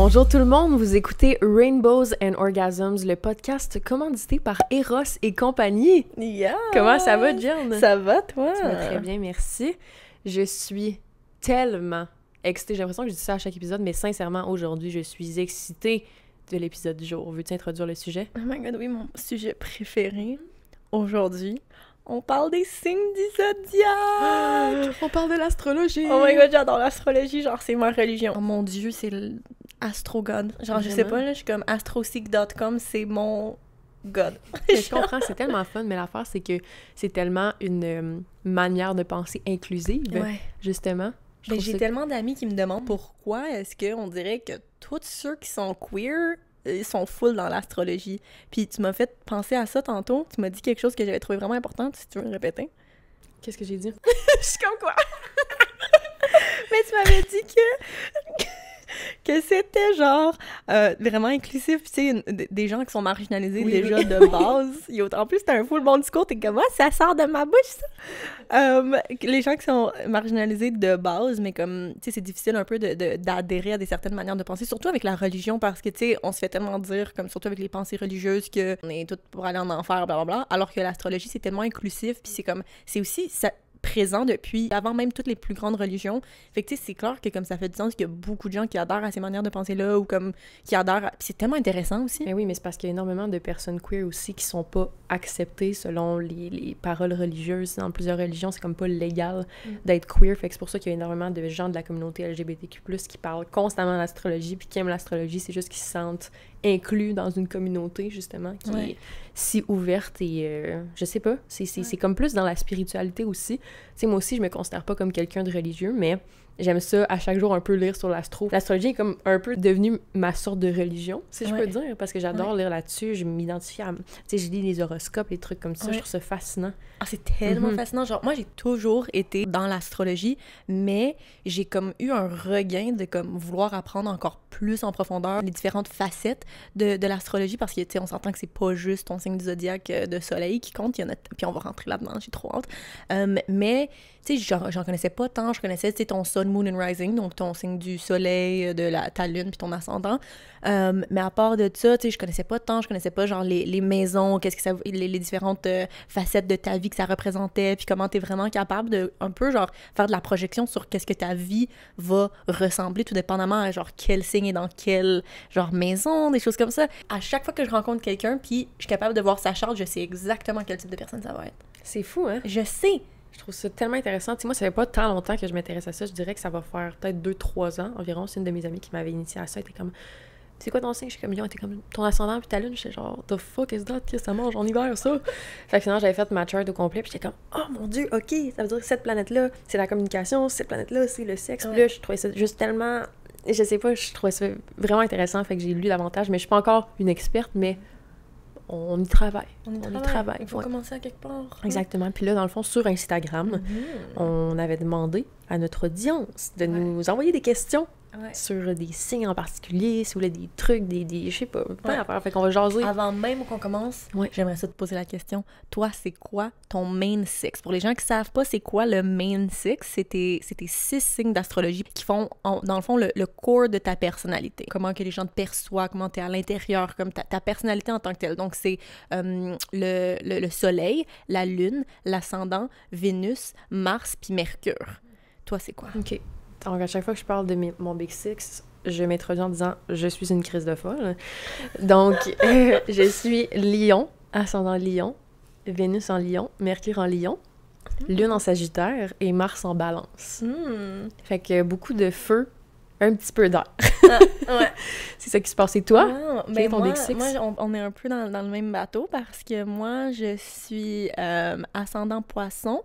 Bonjour tout le monde, vous écoutez Rainbows and Orgasms, le podcast commandité par Eros et compagnie. Yeah. Comment ça va, Jen? Ça va, toi? Ça va très bien, merci. Je suis tellement excitée. J'ai l'impression que je dis ça à chaque épisode, mais sincèrement, aujourd'hui, je suis excitée de l'épisode du jour. Veux-tu introduire le sujet? Oh my god, oui, mon sujet préféré aujourd'hui. On parle des signes du zodiaque! On parle de l'astrologie! Oh my god, j'adore l'astrologie, genre c'est ma religion. Oh mon dieu, c'est Astro God. Genre, je sais pas, là, je suis comme astroseek.com, c'est mon God. je comprends, c'est tellement fun, mais l'affaire, c'est que c'est tellement une euh, manière de penser inclusive, justement. Mais ben, j'ai tellement d'amis qui me demandent mm. pourquoi est-ce qu'on dirait que tous ceux qui sont queer ils sont full dans l'astrologie. Puis tu m'as fait penser à ça tantôt. Tu m'as dit quelque chose que j'avais trouvé vraiment important, si tu veux me répéter. Qu'est-ce que j'ai dit? je suis comme quoi? mais tu m'avais dit que que c'était genre euh, vraiment inclusif. Tu sais, des gens qui sont marginalisés déjà de base. et en plus, t'as un full bon discours, t'es comme, moi, ça sort de ma bouche, ça. Euh, les gens qui sont marginalisés de base, mais comme, tu sais, c'est difficile un peu d'adhérer de, à des certaines manières de penser, surtout avec la religion, parce que, tu sais, on se fait tellement dire, comme surtout avec les pensées religieuses, qu'on est toutes pour aller en enfer, blablabla, alors que l'astrologie, c'est tellement inclusif, puis c'est comme, c'est aussi, ça, présent depuis avant même toutes les plus grandes religions. Fait que tu sais, c'est clair que comme ça fait du sens qu'il y a beaucoup de gens qui adorent à ces manières de penser-là ou comme qui adorent... c'est tellement intéressant aussi. Mais oui, mais c'est parce qu'il y a énormément de personnes queer aussi qui sont pas acceptées selon les, paroles religieuses. Dans plusieurs religions, c'est comme pas légal mm. d'être queer. Fait que c'est pour ça qu'il y a énormément de gens de la communauté LGBTQ+, qui parlent constamment d'astrologie puis qui aiment l'astrologie. C'est juste qu'ils se sentent inclus dans une communauté, justement, qui est si ouverte et euh, je sais pas, c'est comme plus dans la spiritualité aussi. Tu sais, moi aussi, je me considère pas comme quelqu'un de religieux, mais J'aime ça à chaque jour un peu lire sur l'astro. L'astrologie est comme un peu devenue ma sorte de religion, si je peux dire, parce que j'adore lire là-dessus. Je m'identifie à. Tu sais, je lis les horoscopes, les trucs comme ça. Je trouve ça fascinant. Ah, c'est tellement mhm. fascinant. Genre, moi, j'ai toujours été dans l'astrologie, mais j'ai comme eu un regain de comme vouloir apprendre encore plus en profondeur les différentes facettes de, l'astrologie, parce que, tu sais, on s'entend que c'est pas juste ton signe du zodiaque euh, de soleil qui compte. Il y en a... Puis on va rentrer là-dedans, j'ai trop hâte. Euh, mais tu sais, j'en connaissais pas tant. Je connaissais, tu ton Sun, Moon and Rising, donc ton signe du soleil, euh, de la, ta lune, puis ton ascendant. Euh, mais à part de ça, tu sais, je connaissais pas tant. Je connaissais pas, genre, les, les maisons, qu'est-ce que ça, les, différentes euh, facettes de ta vie que ça représentait, puis comment tu es vraiment capable de, un peu, genre, faire de la projection sur qu'est-ce que ta vie va ressembler, tout dépendamment à, genre, quel signe est dans quelle, genre, maison, des choses comme ça. À chaque fois que je rencontre quelqu'un, puis je suis capable de voir sa charte, je sais exactement quel type de personne ça va être. C'est fou, hein? Je sais! Je trouve ça tellement intéressant. Tu sais, moi, ça fait pas tant longtemps que je m'intéresse à ça. Je dirais que ça va faire peut-être 2-3 ans environ. C'est une de mes amies qui m'avait initié à ça. Elle était comme, c'est quoi ton signe? Je suis comme, yo, était comme ton ascendant puis ta lune. J'étais genre, the fuck is that? Qu'est-ce que ça mange en hiver, ça? fait que sinon, j'avais fait ma chart au complet. Puis j'étais comme, oh mon dieu, ok, ça veut dire que cette planète-là, c'est la communication. Cette planète-là, c'est le sexe. Puis là, je trouvais ça juste tellement. Je sais pas, je trouvais ça vraiment intéressant. Fait que j'ai lu davantage. Mais je suis pas encore une experte, mais on, y travaille. On y travaille. Il faut commencer à quelque part. Hein. Exactement. Puis là, dans le fond, sur Instagram, mhm. on avait demandé à notre audience de nous envoyer des questions sur des signes en particulier, si vous voulez des trucs, des, des je sais pas, Fait qu'on va jaser. Avant même qu'on commence, j'aimerais ça te poser la question. Toi, c'est quoi ton main six? Pour les gens qui savent pas, c'est quoi le main six? c'était tes, six signes d'astrologie qui font, dans le fond, le, le, corps de ta personnalité. Comment que les gens te perçoivent, comment tu es à l'intérieur, comme ta, personnalité en tant que telle. Donc, c'est euh, le, le soleil, la lune, l'ascendant, Vénus, Mars, puis Mercure. Toi, c'est quoi? OK. Donc, à chaque fois que je parle de mon Big Six, je m'introduis en disant je suis une crise de folle. Donc, euh, je suis Lion, ascendant Lion, Vénus en Lion, Mercure en Lion, Lune en Sagittaire et Mars en Balance. Hmm. Fait que beaucoup de feu, un petit peu d'air. Ah, C'est ça qui se passe. Et toi? Ah, ben ton moi, Big on, est un peu dans, le même bateau parce que moi, je suis euh, ascendant Poisson,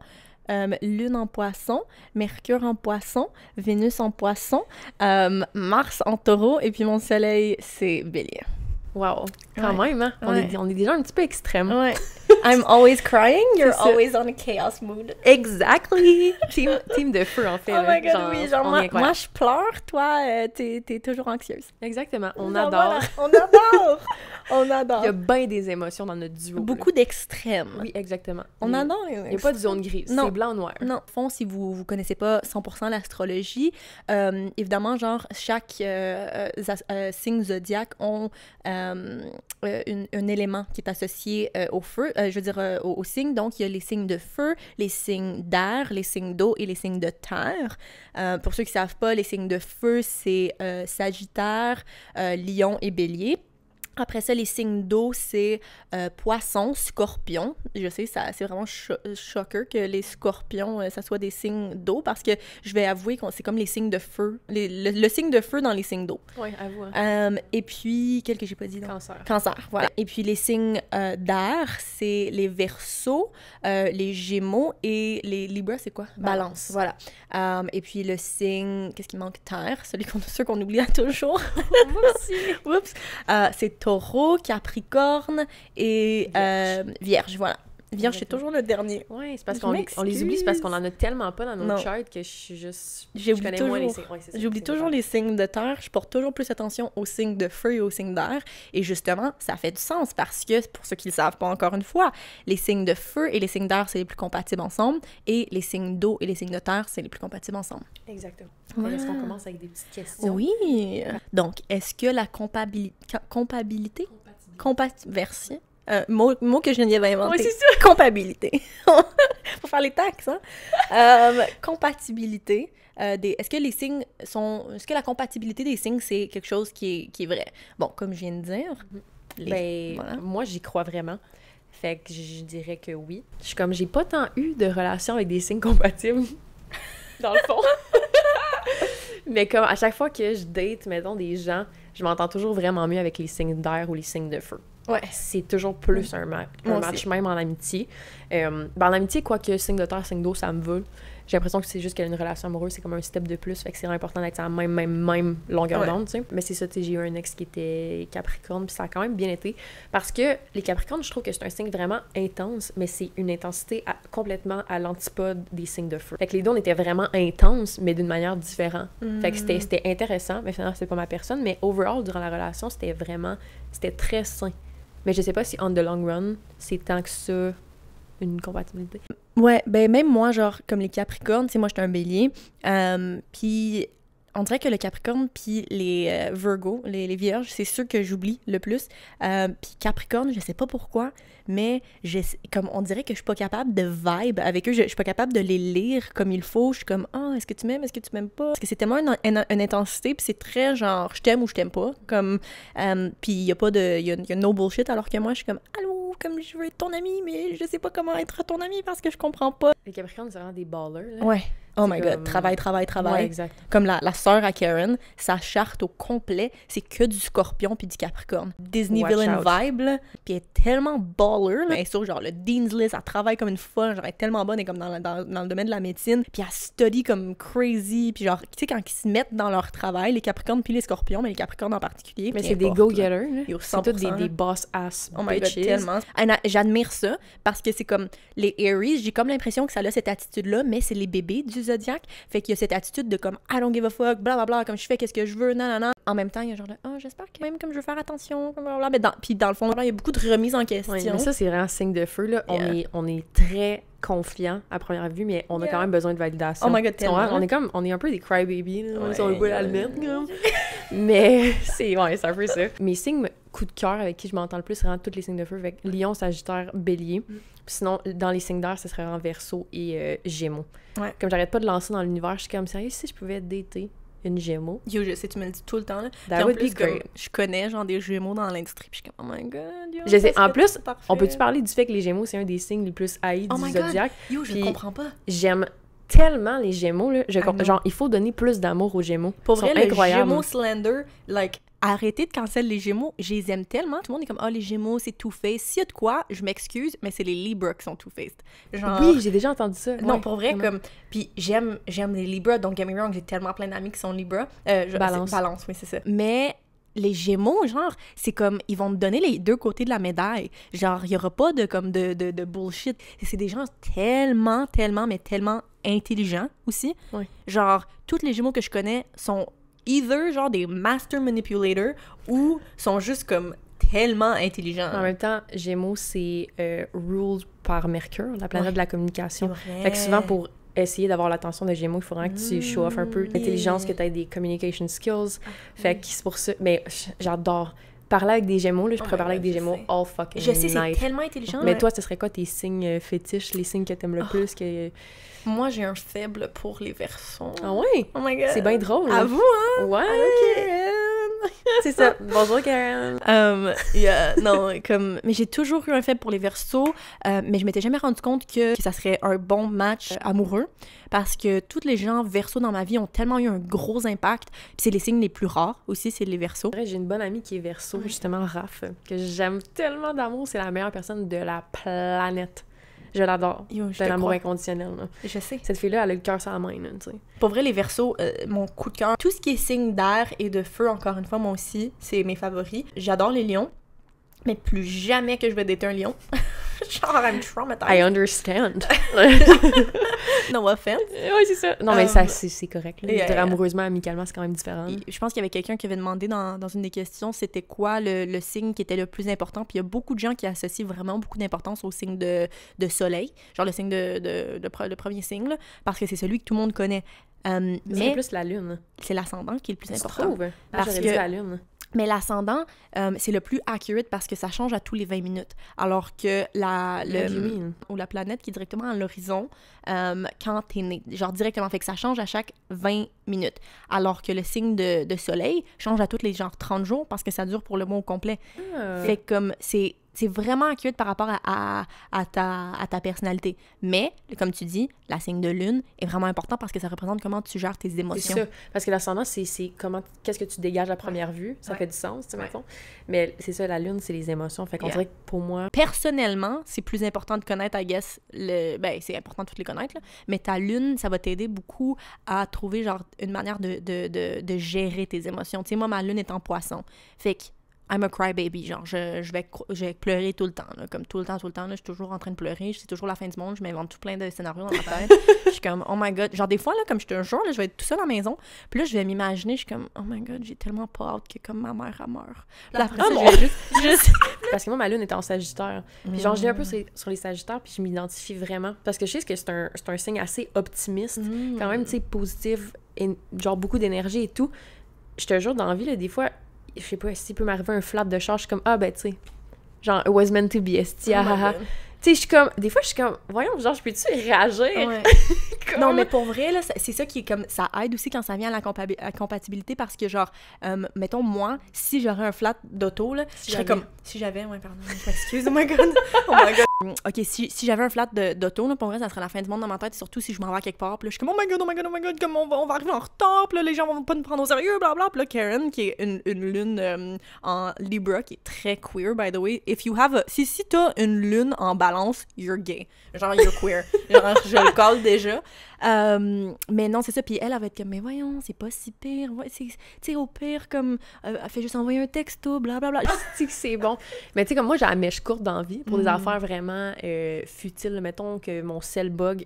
euh, Lune en poisson, Mercure en poisson, Vénus en poisson, euh, Mars en taureau et puis mon soleil, c'est bélier. Wow, quand même, hein? on, est, déjà un petit peu extrême. I'm always crying, you're always on a chaos mood. Exactly. team, team de feu, en fait. Oh my God, oui, genre, moi, je pleure, toi, tu euh, t'es es toujours anxieuse. Exactement. On adore. On adore. on adore. Il y a bien des émotions dans notre duo. Beaucoup d'extrêmes. Oui, exactement. On adore. Il n'y a pas de zone grise. C'est blanc noir. Non. Au fond, si vous ne connaissez pas 100% l'astrologie, euh, évidemment, genre, chaque euh, signe zodiaque ont un, élément qui est associé au feu je veux dire, euh, aux, signes. Donc, il y a les signes de feu, les signes d'air, les signes d'eau et les signes de terre. Euh, pour ceux qui ne savent pas, les signes de feu, c'est euh, Sagittaire, Lion et Bélier. Après ça, les signes d'eau, c'est euh, poisson, scorpion. Je sais, ça, c'est vraiment cho que les scorpions, euh, ça soit des signes d'eau parce que je vais avouer que c'est comme les signes de feu. le, signe de feu dans les signes d'eau. Oui, avoue. Euh, et puis, quel que j'ai pas dit? Cancer. Cancer, voilà. Et puis, les signes d'air, c'est les versos, les gémeaux et les libres c'est quoi? Balance. Voilà. et puis, le signe, qu'est-ce qui manque? Terre, celui qu'on, qu'on oublie à toujours. Moi aussi. Oups. c'est taureau, capricorne et vierge. Euh, voilà je suis toujours le dernier. Oui, c'est parce qu'on les, on les oublie, c'est parce qu'on en a tellement pas dans notre chart que je suis juste. J'oublie toujours, moins les signes. J'oublie toujours les signes de terre. Je porte toujours plus attention aux signes de feu et aux signes d'air. Et justement, ça fait du sens parce que, pour ceux qui le savent pas encore une fois, les signes de feu et les signes d'air, c'est les plus compatibles ensemble. Et les signes d'eau et les signes de terre, c'est les plus compatibles ensemble. Exactement. Est-ce qu'on commence avec des petites questions? Oui. Donc, est-ce que la compabilité. Compatibilité? Compatibilité. vers un euh, mot, que je viens d'inventer. Oui, c'est ça. Compabilité. Pour faire les taxes, hein? Euh, compatibilité. Euh, des... Est-ce que les signes sont. Est-ce que la compatibilité des signes, c'est quelque chose qui est, qui est vrai? Bon, comme je viens de dire. Mhm. Ben, moi, j'y crois vraiment. Fait que je dirais que oui. Je suis comme, j'ai pas tant eu de relation avec des signes compatibles, dans le fond. Mais comme à chaque fois que je date, mettons, des gens, je m'entends toujours vraiment mieux avec les signes d'air ou les signes de feu. Ouais. C'est toujours plus un, match, même en amitié. Euh, ben, en amitié, quoi que signe de terre, signe d'eau, ça me veut. J'ai l'impression que c'est juste qu'elle a une relation amoureuse, c'est comme un step de plus. Fait que c'est important d'être à la même, même, même longueur d'onde, tu sais. Mais c'est ça, j'ai eu un ex qui était Capricorne, puis ça a quand même bien été. Parce que les Capricornes, je trouve que c'est un signe vraiment intense, mais c'est une intensité complètement à l'antipode des signes de feu. Fait que les deux, on était vraiment intenses, mais d'une manière différente. Fait que c'était mm. intéressant, mais finalement, c'est pas ma personne. Mais overall, durant la relation, c'était vraiment, c'était très sain. Mais je sais pas si on the long run, c'est tant que ça une compatibilité. Ouais, ben même moi, genre, comme les Capricornes, tu moi, j'étais un bélier. Euh, puis on dirait que le Capricorne puis les Virgos, euh, Virgo, les, Vierges, c'est ceux que j'oublie le plus. Euh, puis Capricorne, je sais pas pourquoi, mais comme on dirait que je suis pas capable de vibe avec eux, je, suis pas capable de les lire comme il faut. Je suis comme ah oh, est-ce que tu m'aimes, est-ce que tu m'aimes pas Parce que c'est tellement une, intensité puis c'est très genre je t'aime ou je t'aime pas. Comme euh, puis il y a pas de il y, a no bullshit alors que moi je suis comme allô comme je veux être ton ami mais je sais pas comment être ton ami parce que je comprends pas. Les Capricornes c'est vraiment des ballers Ouais. Oh my god, travail, travail, travail. Comme la, sœur à Karen, sa charte au complet, c'est que du scorpion puis du capricorne. Disney villain vibe, Puis elle est tellement baller, là. Elle genre, le Dean's List, elle travaille comme une folle, genre, elle est tellement bonne, et comme dans, le domaine de la médecine. Puis elle study comme crazy. Puis genre, tu sais, quand ils se mettent dans leur travail, les capricornes puis les scorpions, mais les capricornes en particulier. Mais c'est des go-getters, C'est toutes des, boss-ass Oh my god, J'admire ça, parce que c'est comme, les Aries, j'ai comme l'impression que ça a cette attitude-là, mais c'est les bébés du zodiac Fait qu'il y a cette attitude de comme I don't give a fuck, blablabla, comme je fais qu'est-ce que je veux, nanana. En même temps, il y a genre de oh, ah, j'espère que même comme je veux faire attention, blablabla. Mais dans, puis dans le fond, il y a beaucoup de remises en question. Oui, mais ça, c'est vraiment un signe de feu, là. On, est, on est très confiant à première vue, mais on a quand même besoin de validation. Oh my god, On, est comme, on est un peu des crybabies, là, ouais, sur le bout de la comme. mais c'est, ouais, c'est un peu ça. Mes signes, coup de cœur avec qui je m'entends le plus, c'est vraiment tous les signes de feu, avec Lion, Sagittaire, Bélier. Mm. Sinon, dans les signes d'air, ce serait en verso et euh, gémeaux. Comme j'arrête pas de lancer dans l'univers, je suis comme sérieux, si je pouvais être d'été une gémeaux. Yo, je sais, tu me le dis tout le temps. Là. je connais genre des gémeaux dans l'industrie, je suis comme, oh my god. je sais, en plus, on peut-tu parler du fait que les gémeaux, c'est un des signes les plus haïs oh du zodiaque? Yo, je comprends pas. J'aime tellement les Gémeaux. Là. genre, il faut donner plus d'amour aux Gémeaux. Pour vrai, les Gémeaux Slender, like, arrêtez de cancel les Gémeaux. Je les aime tellement. Tout le monde est comme, oh, les Gémeaux, c'est tout faced S'il y a de quoi, je m'excuse, mais c'est les Libras qui sont tout faced Oui, j'ai déjà entendu ça. Non, pour vrai, comme. Puis j'aime, j'aime les Libra donc get me j'ai tellement plein d'amis qui sont Libra, euh, je... Balance. Balance, oui, c'est ça. Mais les Gémeaux, genre, c'est comme, ils vont te donner les deux côtés de la médaille. Genre, il n'y aura pas de, comme, de, de, bullshit. C'est des gens tellement, tellement, mais tellement intelligents aussi. Genre, toutes les Gémeaux que je connais sont either, genre, des master manipulators ou sont juste, comme, tellement intelligents. En même temps, Gémeaux, c'est euh, ruled par Mercure, la planète de la communication. Fait que souvent, pour essayer d'avoir l'attention des Gémeaux, il faudra que tu show off un peu mmh. l'intelligence, que tu as des communication skills. Ah, fait que c'est pour ça. Mais j'adore parler avec des Gémeaux, là, je pourrais parler avec des Gémeaux all fucking Je sais, c'est tellement intelligent. Mais toi, ce serait quoi tes signes euh, fétiches, les signes que t'aimes le oh. plus que... Moi, j'ai un faible pour les versons. Ah ouais? Oh my God! C'est bien drôle. À vous, hein? Ouais! Ah, c'est ça. Bonjour Karen. Um, non, comme, mais j'ai toujours eu un fait pour les versos, euh, mais je m'étais jamais rendu compte que, ça serait un bon match euh, amoureux parce que toutes les gens versos dans ma vie ont tellement eu un gros impact. c'est les signes les plus rares aussi, c'est les versos. J'ai une bonne amie qui est verso, justement, Raph, que j'aime tellement d'amour. C'est la meilleure personne de la planète. Je l'adore. C'est un amour inconditionnel. Je sais. Cette fille-là, elle a le cœur sur la main. sais. Pour vrai, les versos, euh, mon coup de cœur. Tout ce qui est signe d'air et de feu, encore une fois, moi aussi, c'est mes favoris. J'adore les lions mais plus jamais que je vais dater un lion. Genre, I'm traumatized. I understand. no offense. Oui, c'est ça. Non, mais ça, um, c'est correct. Amoureusement, amicalement, c'est quand même différent. je pense qu'il y avait quelqu'un qui avait demandé dans, une des questions c'était quoi le, signe qui était le plus important. Puis il y a beaucoup de gens qui associent vraiment beaucoup d'importance au signe de, soleil, genre le signe de, premier signe, parce que c'est celui que tout le monde connaît. Euh, mais c'est plus la lune. C'est l'ascendant qui est le plus important. Je trouve. Parce que la lune. Mais l'ascendant, euh, c'est le plus accurate parce que ça change à tous les 20 minutes. Alors que la, ah, ou la planète qui est directement à l'horizon euh, quand t'es né, genre directement, fait que ça change à chaque 20 minutes. Alors que le signe de, soleil change à toutes les genre 30 jours parce que ça dure pour le mois au complet. Ah. Fait comme c'est c'est vraiment accurate par rapport à, ta, à, ta, personnalité. Mais, comme tu dis, la signe de lune est vraiment important parce que ça représente comment tu gères tes émotions. C'est ça. Parce que l'ascendant, c'est comment, qu'est-ce que tu dégages à première vue. Ça fait du sens, tu sais, Mais c'est ça, la lune, c'est les émotions. Fait qu'on dirait que pour moi... Personnellement, c'est plus important de connaître, I guess, le... Ben, c'est important de toutes les connaître, Mais ta lune, ça va t'aider beaucoup à trouver, genre, une manière de, de, de gérer tes émotions. Tu sais, moi, ma lune est en poisson. Fait que I'm a crybaby, genre, je, je, vais, j'ai pleuré pleurer tout le temps, là, comme tout le temps, tout le temps, là, je suis toujours en train de pleurer, c'est toujours la fin du monde, je m'invente tout plein de scénarios dans ma tête, je suis comme, oh my god, genre des fois, là, comme je suis un jour, là, je vais être tout seul à la maison, puis là, je vais m'imaginer, je suis comme, oh my god, j'ai tellement pas hâte que comme ma mère, elle mort, La après ça, je juste, parce que moi, ma lune est en sagittaire, puis genre, j'ai un peu mm. sur, les sagittaires, puis je m'identifie vraiment, parce que je sais que c'est un, un, signe assez optimiste, mm. quand même, tu sais, positif, et, genre beaucoup d'énergie et tout, je te jure, dans la vie, des fois, je sais pas, s'il peut m'arriver un flat de charge je suis comme, ah ben, tu sais, genre, it was meant to be, esti, ah, ah, ah. tu sais, je suis comme, des fois, je suis comme, voyons, genre, je peux-tu réagir? Non, mais pour vrai, là, c'est ça qui est comme, ça aide aussi quand ça vient à la compatibilité parce que, genre, euh, mettons, moi, si j'aurais un flat d'auto, là, je serais comme, si j'avais, ouais, pardon, excuse, oh my god, oh my god. Mm, OK, si, si j'avais un flat d'auto, pour vrai, ça serait la fin du monde dans ma tête, surtout si je m'en vais à quelque part. Puis là, je suis comme, oh my god, oh my god, oh my god, comme on va, on va arriver en retard, puis là, les gens vont pas nous prendre au sérieux, blablabla. Puis là, Karen, qui est une, une lune euh, en Libra, qui est très queer, by the way. If you have a, si, si t'as une lune en balance, you're gay. Genre, you're queer. Genre, je le colle déjà. Euh, mais non, c'est ça. Puis elle, elle va être comme, mais voyons, c'est pas si pire. Tu sais, au pire, comme, euh, elle fait juste envoyer un texto, blablabla. c'est bon. Mais tu sais, comme moi, j'ai la mèche courte d'envie pour des mm. affaires vraiment vraiment euh, futile. Mettons que mon sel bug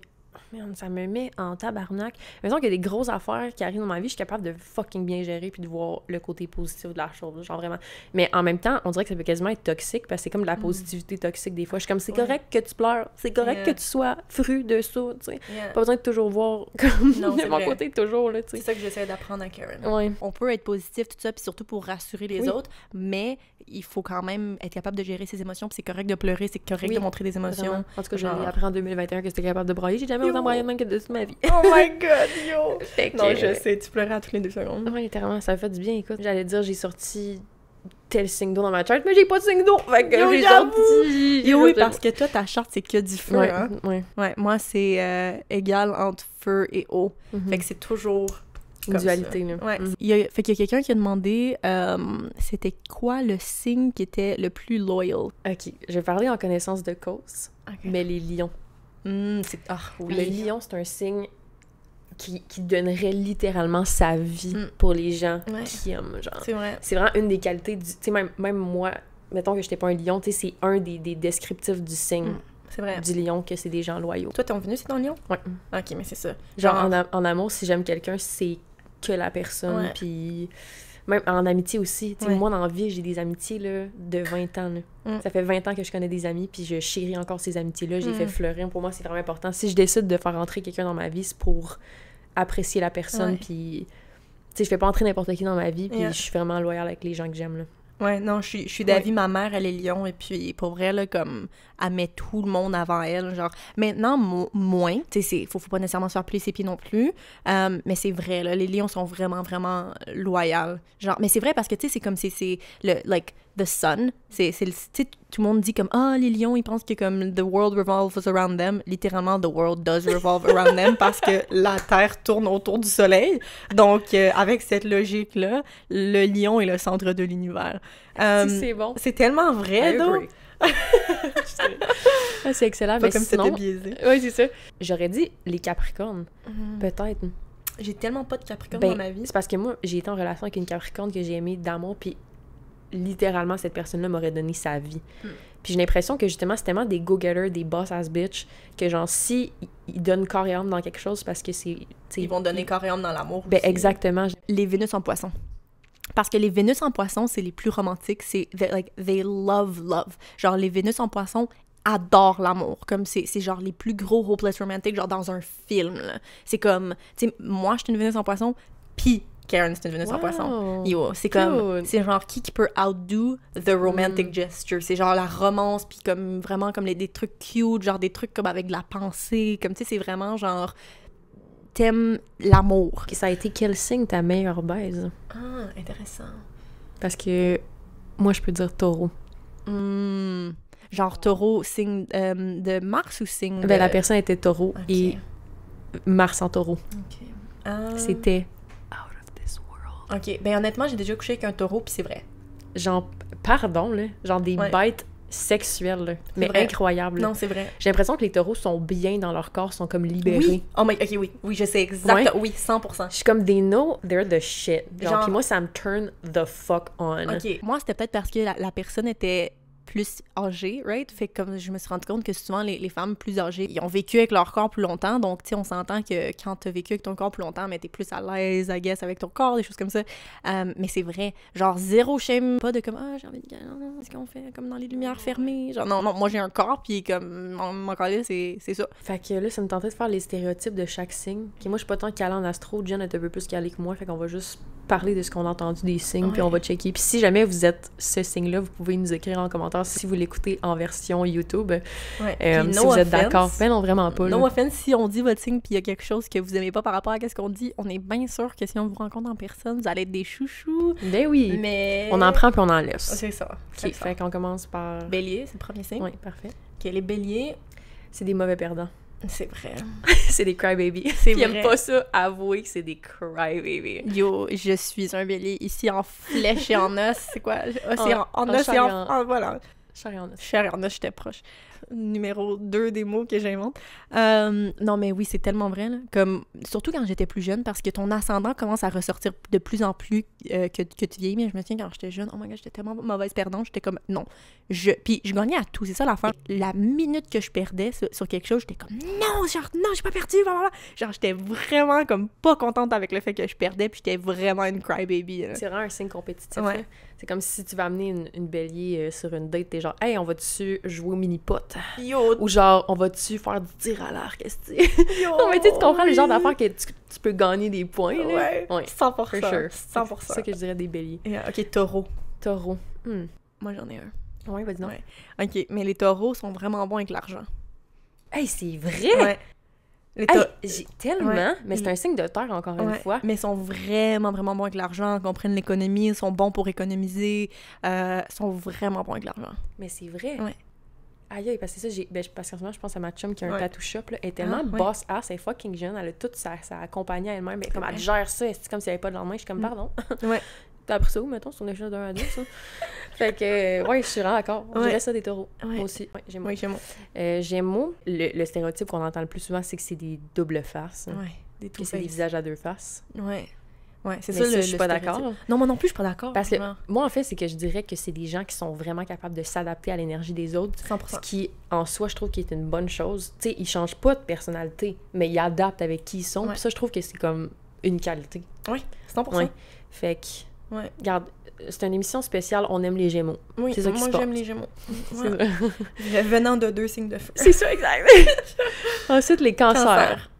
ça me met en tabarnak. Mettons qu'il y a des grosses affaires qui arrivent dans ma vie, je suis capable de fucking bien gérer puis de voir le côté positif de la chose, genre vraiment. Mais en même temps, on dirait que ça peut quasiment être toxique parce que c'est comme de la mm. positivité toxique des fois. Je suis comme, c'est correct que tu pleures, c'est correct que tu sois fru de ça, tu sais. Pas besoin de toujours voir comme mon côté, toujours, là, tu sais. C'est ça que j'essaie d'apprendre à Karen. On peut être positif, tout ça, puis surtout pour rassurer les autres, mais il faut quand même être capable de gérer ses émotions, puis c'est correct de pleurer, c'est correct de montrer des émotions. En tout cas, j'ai appris en 2021 que j'étais capable de broyer, j'ai jamais Conan que de toute ma vie. oh my god, yo! non, je euh, sais, tu pleurais à toutes les deux secondes. ouais, littéralement, ça me fait du bien, écoute. J'allais dire, j'ai sorti tel signe d'eau dans ma charte, mais j'ai pas de signe d'eau. Fait que j'ai sorti. Yo, oui, parce que toi, ta charte, c'est que du feu. Ouais, hein? ouais. ouais moi, c'est euh, égal entre feu et eau. Mhm. Fait que c'est toujours. Une dualité, là. Ouais. Mhm. Il y a, fait qu'il y a quelqu'un qui a demandé euh, c'était quoi le signe qui était le plus loyal. Ok, je vais parler en connaissance de cause, mais les lions. Hmm, ah, Le lion, c'est un signe qui, qui, donnerait littéralement sa vie hmm. pour les gens qui aiment. C'est vrai. C'est vraiment une des qualités du. Tu sais, même, même, moi, mettons que je j'étais pas un lion, tu sais, c'est un des, des, descriptifs du signe. Hmm, c'est vrai. Du lion, que c'est des gens loyaux. Toi, t'es venu, c'est ton lion? Oui. Ok, mais c'est ça. Genre, en, en, amour, si j'aime quelqu'un, c'est que la personne, puis même en amitié aussi. Moi, dans la vie, j'ai des amitiés de 20 ans. Mm. Ça fait 20 ans que je connais des amis, puis je chéris encore ces amitiés-là. J'ai fait mm. fleurir. Pour moi, c'est vraiment important. Si je décide de faire entrer quelqu'un dans ma vie, c'est pour apprécier la personne, puis... Tu je fais pas entrer n'importe qui dans ma vie, puis je suis vraiment loyale avec les gens que j'aime, Ouais, non, je, suis d'avis, ma mère, elle est lion, et puis pour vrai, là, comme, elle met tout le monde avant elle, genre, maintenant, moins, tu sais, faut, faut pas nécessairement se faire plier ses pieds non plus, euh, mais c'est vrai, là, les lions sont vraiment, vraiment loyaux, genre, mais c'est vrai parce que, tu sais, c'est comme, si c'est, le, like, the sun. C'est, c'est, tout le monde dit comme ah oh, les lions ils pensent que comme the world revolves around them. Littéralement the world does revolve around them parce que la terre tourne autour du soleil. Donc euh, avec cette logique là, le lion est le centre de l'univers. Euh, c'est bon. C'est tellement vrai donc. Ah, c'est excellent. Pas mais comme sinon... biaisé. Oui, c'est ça. J'aurais dit les Capricornes. Mm-hmm. Peut-être. J'ai tellement pas de capricornes ben, dans ma vie. C'est parce que moi, j'ai été en relation avec une Capricorne que j'ai aimée d'amour, puis littéralement, cette personne-là m'aurait donné sa vie. Hmm. Puis j'ai l'impression que justement, c'est tellement des go-getters, des boss-ass bitch, que genre, si ils donnent corps dans quelque chose parce que c'est. Ils vont donner corps et âme dans l'amour. Ben exactement. Les Vénus en poisson. Parce que les Vénus en poisson, c'est les plus romantiques. C'est. Like, they love love. Genre, les Vénus en poisson adorent l'amour. Comme c'est c'est genre les plus gros hopeless romantiques, genre dans un film. C'est comme. Tu sais, moi, je suis une Vénus en poisson, pis Karen, c'est une Vénus en poisson. c'est comme, c'est genre qui qui peut outdo the romantic mm. gesture. C'est genre la romance, puis comme vraiment comme les, des trucs cute, genre des trucs comme avec de la pensée. Comme tu sais, c'est vraiment genre t'aimes l'amour. Ça a été quel signe ta meilleure baise? Ah, intéressant. Parce que moi, je peux dire taureau. Hmm. Genre taureau, signe euh, de Mars ou signe de... Ben, la personne était taureau et Mars en taureau. Ok. Ah. C'était Ok, ben honnêtement, j'ai déjà couché avec un taureau, puis c'est vrai. Genre, pardon, là, genre des bêtes sexuelles, là, mais incroyable incroyables. Non, c'est vrai. J'ai l'impression que les taureaux sont bien dans leur corps, sont comme libérés. Oui. Oh my, ok, oui, oui, je sais exactement Oui, 100%. Je suis comme des no, they're the shit. Genre, puis moi, ça me turn the fuck on. Ok, moi, c'était peut-être parce que la personne était plus âgées, right? Fait que comme je me suis rendu compte que souvent les, femmes plus âgées, ils ont vécu avec leur corps plus longtemps. Donc, tu sais, on s'entend que quand t'as vécu avec ton corps plus longtemps, mais t'es plus à l'aise, I avec ton corps, des choses comme ça. Euh, mais c'est vrai. Genre, zéro shame, pas de comme, ah, j'ai envie de ce qu'on fait, comme dans les lumières fermées. Genre, non, non, moi j'ai un corps, puis comme, mon, corps là, c'est ça. Fait que là, ça me tentait de faire les stéréotypes de chaque signe. Okay, moi, je suis pas tant calée en astro, Jen est un peu plus calée que moi, fait qu'on va juste parler de ce qu'on a entendu des signes, puis on va checker. Puis si jamais vous êtes ce signe-là, vous pouvez nous écrire en commentaire si vous l'écoutez en version YouTube. Ouais. Euh, si vous êtes d'accord, ben non, vraiment pas. Non offense, si on dit votre signe puis il y a quelque chose que vous aimez pas par rapport à ce qu'on dit, on est bien sûr que si on vous rencontre en personne, vous allez être des chouchous. Ben oui. Mais... On en prend puis on en laisse. C'est ça. OK, fait qu'on commence par... Bélier, c'est le premier signe. Oui, parfait. OK, les béliers... C'est des mauvais perdants. C'est vrai. c'est des crybabies. C'est vrai. pas ça avouer que c'est des crybabies. Yo, je suis un bélier ici en flèche et en os. C'est quoi? Ah, en, en, os et en, Voilà. Cher et en os. Cher et en os, j'étais proche numéro 2 des mots que j'invente. Euh, non, mais oui, c'est tellement vrai. Comme, surtout quand j'étais plus jeune, parce que ton ascendant commence à ressortir de plus en plus euh, que, que, tu vieillis. Mais je me souviens quand j'étais jeune, oh my god, j'étais tellement mauvaise perdante. J'étais comme, non. Je, puis je gagnais à tout, c'est ça la fin La minute que je perdais sur, quelque chose, j'étais comme, non, genre, non, j'ai pas perdu, Genre, j'étais vraiment comme pas contente avec le fait que je perdais, puis j'étais vraiment une crybaby. C'est vraiment un signe compétitif. C'est comme si tu vas amener une, une bélier euh, sur une date, t'es genre, hey, on va dessus jouer au mini-pot? Ou genre, on va-tu faire du tir à l'arc, qu'est-ce que Non, mais tu comprends oui. le genre d'affaires que tu, peux gagner des points. Là. Ouais. 100%. 100%. C'est ça que je dirais des béliers. ok, taureau. Taureau. Hmm. Moi, j'en ai un. Ouais, vas-y, non. Ok, mais les taureaux sont vraiment bons avec l'argent. Hey, c'est vrai! Ouais. Hey, j'ai tellement, mais c'est un signe de terre encore une fois. Mais ils sont vraiment, vraiment bons avec l'argent, comprennent l'économie, ils sont bons pour économiser, euh, sont vraiment bons avec l'argent. Mais c'est vrai. Ouais aïe aïe, parce que ça, j'ai. Ben, parce qu'en ce moment, je pense à ma chum qui a un tattoo shop, là. Elle est tellement ah, boss ass, elle est fucking jeune, elle a toute sa, sa compagnie à elle-même. mais comme elle gère ça, c'est comme si elle n'avait pas de lendemain. Je suis comme, mm. pardon. Ouais. T'as appris ça où, mettons, sur une échelle de 1 à deux ça? fait que, euh, ouais, je suis vraiment d'accord. Ouais. ça des taureaux. aussi. Ouais, Oui, j'aime. Euh, le, le stéréotype qu'on entend le plus souvent, c'est que c'est des doubles faces. Ouais. Des que c'est des visages à deux faces. Ouais ouais c'est ça, je suis pas d'accord. Non, moi non plus, je suis pas d'accord. Parce que moi, en fait, c'est que je dirais que c'est des gens qui sont vraiment capables de s'adapter à l'énergie des autres. 100%. Ce qui, en soi, je trouve qu'il est une bonne chose. Tu sais, ils changent pas de personnalité, mais ils adaptent avec qui ils sont. Puis ça, je trouve que c'est comme une qualité. Oui, 100%. Fait que, ouais. regarde, euh, c'est une émission spéciale, on aime les Gémeaux. Oui, ça moi j'aime les Gémeaux. Venant de deux signes de feu. C'est ça, exact. Ensuite, les cancers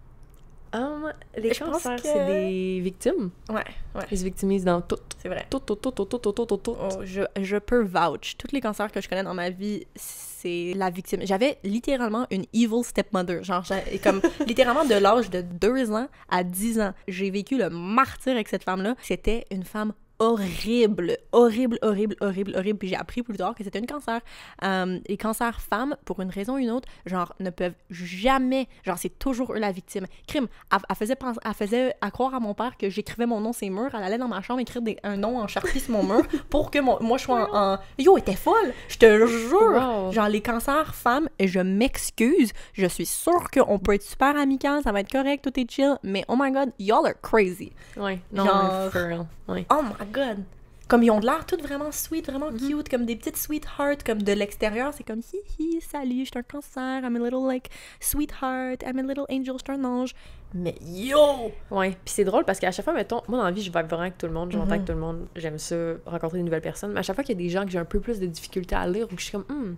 les cancers, c'est des victimes. Ouais, ouais. Ils se victimisent dans tout. C'est vrai. Tout, tout, tout, tout, tout, tout, tout, tout. Oh, je, je, peux vouch. Tous les cancers que je connais dans ma vie, c'est la victime. J'avais littéralement une evil stepmother. Genre, comme littéralement de l'âge de 2 ans à 10 ans. J'ai vécu le martyr avec cette femme-là. C'était une femme horrible, horrible, horrible, horrible, horrible. Puis j'ai appris plus tard que c'était une cancer. Euh, les cancers femmes, pour une raison ou une autre, genre, ne peuvent jamais, genre, c'est toujours eux la victime. Crime, elle, faisait, elle faisait à croire à mon père que j'écrivais mon nom sur murs. Elle allait dans ma chambre écrire un nom en charpie sur mon mur pour que moi je sois en, Yo, elle était folle, je te jure. Genre, les cancers femmes, je m'excuse. Je suis sûre qu'on peut être super amicales, ça va être correct, tout est chill. Mais oh my god, y'all are crazy. Ouais, non, genre, Oh my comme ils ont de l'air toutes vraiment sweet, vraiment mhm. cute, comme des petites sweethearts, comme de l'extérieur, c'est comme hi hi, salut, je suis un cancer, I'm a little like sweetheart, I'm a little angel, je suis un ange. Mais yo! Ouais, puis c'est drôle parce qu'à chaque fois, mettons, moi dans la vie, je vais vraiment avec tout le monde, je mhm. avec tout le monde, j'aime ça, rencontrer des nouvelles personnes, mais à chaque fois qu'il y a des gens que j'ai un peu plus de difficulté à lire ou que je suis comme, hmm,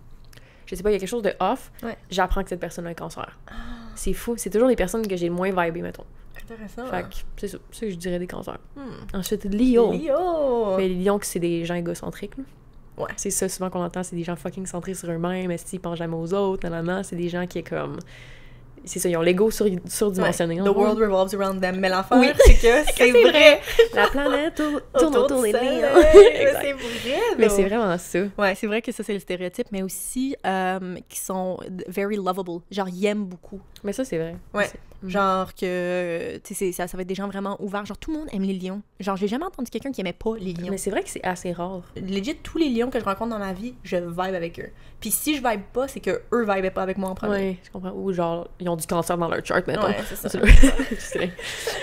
je sais pas, il y a quelque chose de off, j'apprends que cette personne est un cancer. Ah. C'est fou, c'est toujours les personnes que j'ai moins vibé, mettons intéressant. c'est ça. que je dirais des cancers. Hmm. Ensuite, Lio. Lio! Mais les lions, c'est des gens égocentriques. Ouais. C'est ça souvent qu'on entend, c'est des gens fucking centrés sur eux-mêmes, mais ce qu'ils pensent jamais aux autres, non, C'est des gens qui est comme. C'est ça, ils ont l'ego surdimensionné. The world revolves around them. Mais l'affaire, oui. c'est que c'est vrai. La planète tourne autour, des lions. c'est vrai. Mais c'est vraiment ça. Ouais, c'est vrai que ça, c'est le stéréotype, mais aussi euh, qu'ils sont very lovable. Genre, ils aiment beaucoup. Mais ça, c'est vrai. Ouais. Mm. Genre que, tu sais, ça, va être des gens vraiment ouverts. Genre, tout le monde aime les lions. Genre, j'ai jamais entendu quelqu'un qui aimait pas les lions. Mais c'est vrai que c'est assez rare. Legit, tous les lions que je rencontre dans ma vie, je vibe avec eux. Puis si je vibe pas, c'est que eux vibaient pas avec moi en premier. Oui, je comprends. Ou genre, ils ont du cancer dans leur chart, maintenant. Ouais, c'est ça.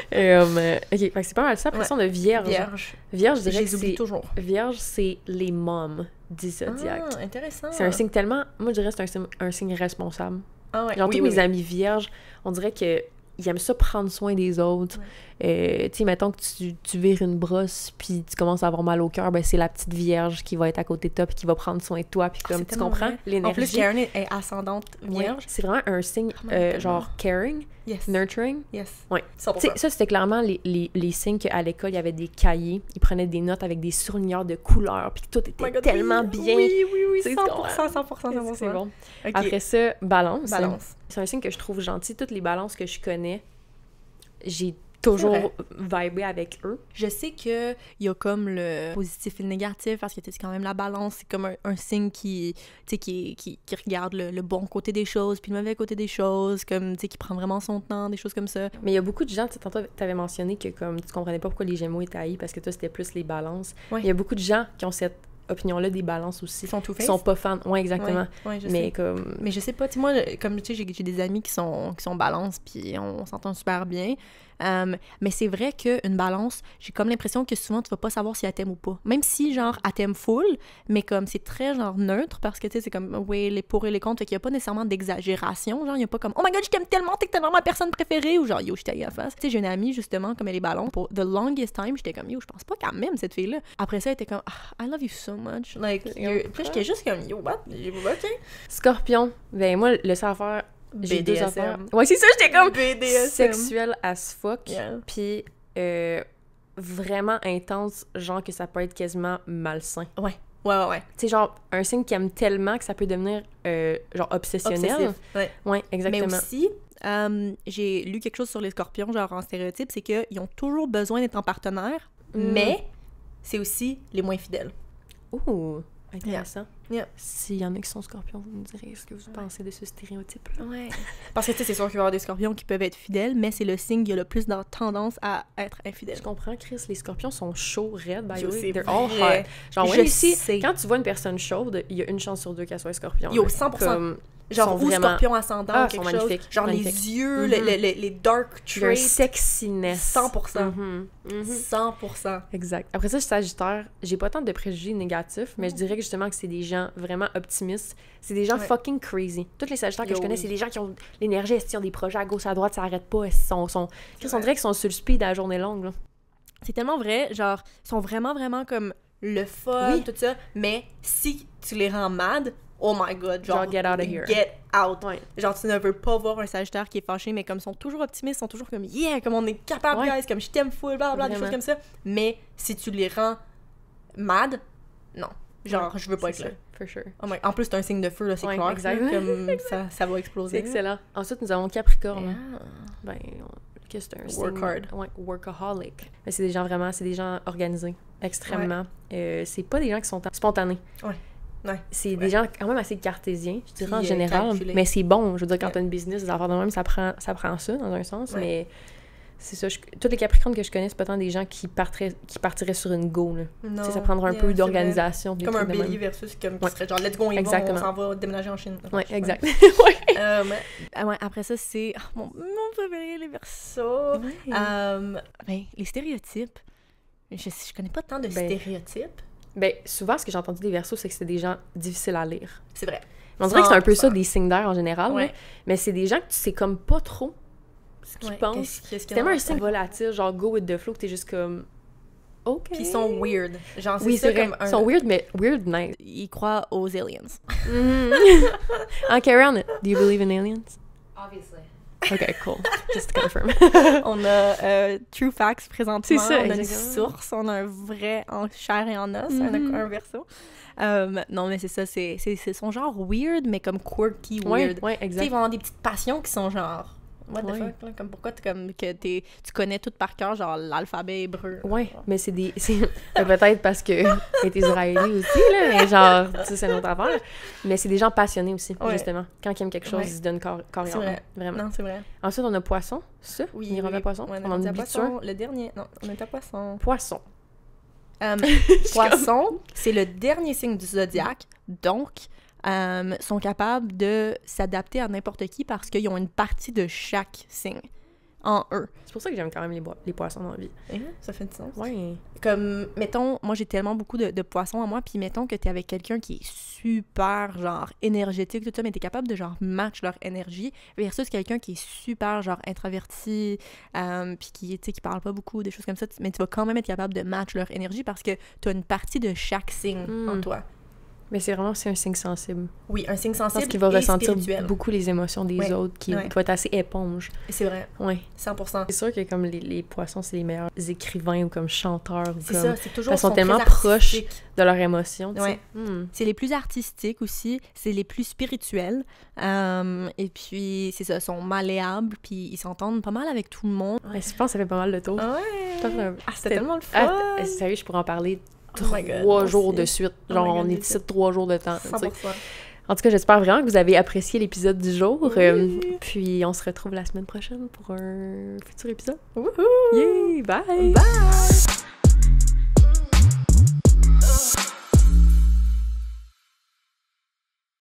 Um, euh, ok, c'est pas mal ça. Pression de vierge. Vierge. Vierge, je dirais que c'est. toujours. Vierge, c'est les moms du ah, zodiaque. intéressant. C'est un signe tellement. Moi, je dirais c'est un signe responsable. Ah mes amis vierges, on dirait qu'ils aiment ça prendre soin des autres. Euh, tu sais, mettons que tu, tu, vires une brosse, puis tu commences à avoir mal au cœur, ben c'est la petite vierge qui va être à côté de toi, puis qui va prendre soin de toi, puis ah, comme tu comprends l'énergie. En plus, Karen est, ascendante vierge. c'est vraiment un signe oh euh, genre caring, nurturing. Oui. Ça, ça c'était clairement les, les, les signes qu'à l'école, il y avait des cahiers, ils prenaient des notes avec des surligneurs de couleurs, puis tout était oh tellement bien. Oui, oui, oui, 100%, 100%, 100%, 100%. C'est bon. Après ça, balance. Balance. C'est un signe que je trouve gentil. Toutes les balances que je connais, j'ai toujours vibrer avec eux. Je sais que il y a comme le positif et le négatif parce que c'est quand même la balance, c'est comme un, signe qui, qui, qui, qui regarde le, bon côté des choses puis le mauvais côté des choses, comme tu sais qui prend vraiment son temps, des choses comme ça. Mais il y a beaucoup de gens, tu tu t'avais mentionné que comme tu comprenais pas pourquoi les Gémeaux étaient haïs parce que toi c'était plus les balances. Il y a beaucoup de gens qui ont cette opinion-là des balances aussi. Ils sont tout sont pas fans. Oui, exactement. mais comme. Mais je sais pas, moi, comme tu sais, j'ai des amis qui sont, qui sont balances, puis on s'entend super bien. Euh, mais c'est vrai qu'une balance, j'ai comme l'impression que souvent tu vas pas savoir si elle t'aime ou pas. Même si, genre, elle t'aime full, mais comme c'est très, genre, neutre parce que, tu sais, c'est comme, oui, les pour et les contre, fait qu'il y a pas nécessairement d'exagération. Genre, il y a pas comme, oh my god, je t'aime tellement, t'es tellement ma personne préférée, ou genre, yo, je t'ai à face. Tu sais, j'ai une amie, justement, comme elle est balance, pour the longest time, j'étais comme, yo, je pense pas quand même cette fille-là. Après ça, elle était comme, ah, I love you so much. Like, puis j'étais juste comme, yo, what? Okay. Scorpion, ben moi, le savoir j'ai deux Ouais, c'est ça, j'étais comme BDSM. sexuelle as fuck. Puis euh, vraiment intense, genre que ça peut être quasiment malsain. Ouais. Ouais, ouais, ouais. Tu genre, un signe qui aime tellement que ça peut devenir, euh, genre, obsessionnel. Obsessif, ouais. ouais. exactement. Mais aussi, euh, j'ai lu quelque chose sur les scorpions, genre, en stéréotype, c'est qu'ils ont toujours besoin d'être en partenaire, mm. mais c'est aussi les moins fidèles. Ouh! intéressant. S'il y en a qui sont scorpions, vous me direz ce que vous pensez de ce stéréotype-là. Ouais. Parce que tu sais, c'est sûr qu'il va y avoir des scorpions qui peuvent être fidèles, mais c'est le signe qui a le plus de tendance à être infidèle. Je comprends, Chris. Les scorpions sont chauds, raides, by the way. They're all hot. Genre, je quand tu vois une personne chaude, il y a une chance sur deux qu'elle soit scorpion. Yo, 100% genre vous scorpion ascendant ah, quelque chose genre les yeux mhm. les, les, les, dark traits sexiness 100% 100% mhm. mhm. exact après ça je suis sagittaire j'ai pas tant de préjugés négatifs mais je oh. dirais que justement que c'est des gens vraiment optimistes c'est des gens fucking crazy toutes les sagittaires que je connais c'est des gens qui ont l'énergie ils ont des projets à gauche à droite ça arrête pas ils sont sont ils sont qu'ils sont sur le speed à la journée longue c'est tellement vrai genre ils sont vraiment vraiment comme le fun tout ça mais si tu les rends mad oh my god, genre, get out of here. Get out. Genre, tu ne veux pas voir un Sagittaire qui est fâché, mais comme ils sont toujours optimistes, ils sont toujours comme yeah, comme on est capable, guys, comme je t'aime full, blablabla, des choses comme ça. Mais si tu les rends mad, non. Genre, je veux pas être là. For sure. Oh my, en plus, c'est un signe de feu, là, c'est clair. Exact, Comme ça, va exploser. excellent. Ensuite, nous avons Capricorne. Ben, qu'est-ce que c'est un Work hard. Ouais, workaholic. Ben, c'est des gens vraiment, c'est des gens organisés, extrêmement. Euh, c'est pas des gens qui sont spontanés. Ouais c'est des gens quand même assez cartésiens, je dirais en euh, général. Mais c'est bon, je veux dire, quand tu as une business, de même, ça prend, ça dans un sens. Mais c'est ça. Toutes tous les Capricornes que je connais, c'est pas tant des gens qui, partiraient, qui partiraient sur une go. Là. ça prendrait un peu d'organisation. Comme un bélier versus comme qui serait genre let's go, Exactement. on s'en va déménager en Chine. Oui, exact. euh, ah après ça, c'est oh, mon, mon préféré, les versos. Euh, ben, les stéréotypes. Je, je connais pas tant de ben, stéréotypes. Ben, souvent, ce que j'ai entendu des versos, c'est que c'est des gens difficiles à lire. C'est vrai. On dirait que c'est un peu ça, des signes d'air en général. mais c'est des gens que tu sais comme pas trop ce qu'ils ouais, pensent. C'est -ce tellement un signe volatile, genre go with the flow, que t'es juste comme. OK. Puis ils sont weird. Genre, c'est comme un... Ils sont weird, mais weird nice. Ils croient aux aliens. mm. OK, it. do you believe in aliens? Obviously. OK, cool. Just to confirm. on a euh, True Facts présentement. Ça, on a une source, on a un vrai en chair et en os, un, mm-hmm. un, verso. Euh, non, mais c'est ça, c'est son genre weird, mais comme quirky weird. Oui, vendent vraiment des petites passions qui sont genre what the fuck, là, comme pourquoi tu connais tout par cœur, genre l'alphabet hébreu. Ouais, mais c'est des. Peut-être parce que est israélien aussi, là, mais genre, tu sais, c'est notre affaire. Mais c'est des gens passionnés aussi, justement. Quand ils aiment quelque chose, ils se donnent corps, corps et âme. Vrai. Vraiment. Non, c'est vrai. Ensuite, on a poisson, ça. Oui. y oui. poisson. on, on a poisson. Le dernier. Non, on est à poisson. Poisson. Euh, poisson, c'est le dernier signe du zodiaque. Donc, euh, sont capables de s'adapter à n'importe qui parce qu'ils ont une partie de chaque signe en eux. C'est pour ça que j'aime quand même les, les poissons dans la vie. Eh, ça fait du sens. Oui. Comme, mettons, moi j'ai tellement beaucoup de, poissons à moi, puis mettons que t'es avec quelqu'un qui est super, genre, énergétique, tout ça, mais t'es capable de, genre, match leur énergie, versus quelqu'un qui est super, genre, introverti, euh, puis qui, tu qui parle pas beaucoup, des choses comme ça, mais tu vas quand même être capable de match leur énergie parce que t'as une partie de chaque signe en hmm. toi. Mais c'est vraiment c'est un signe sensible. Oui, un signe sensible. Parce qu'il va ressentir beaucoup les émotions des autres, qui ouais. va être assez éponge. C'est vrai. Oui. 100%. C'est sûr que comme les, les poissons, c'est les meilleurs écrivains ou comme chanteurs. C'est ça, c'est toujours. Ils sont, tellement proches de leurs émotions. Hmm. C'est les plus artistiques aussi, c'est les plus spirituels. Euh, et puis, c'est ça, sont malléables, puis ils s'entendent pas mal avec tout le monde. je pense que ça fait pas mal le tour. Ouais. Ah, c'était tellement le ah, fun. sérieux, je pourrais en parler trois oh jours de suite. Genre, oh on est ici trois jours de temps. En tout cas, j'espère vraiment que vous avez apprécié l'épisode du jour. Euh, puis on se retrouve la semaine prochaine pour un futur épisode. Wouhou! Bye! Bye!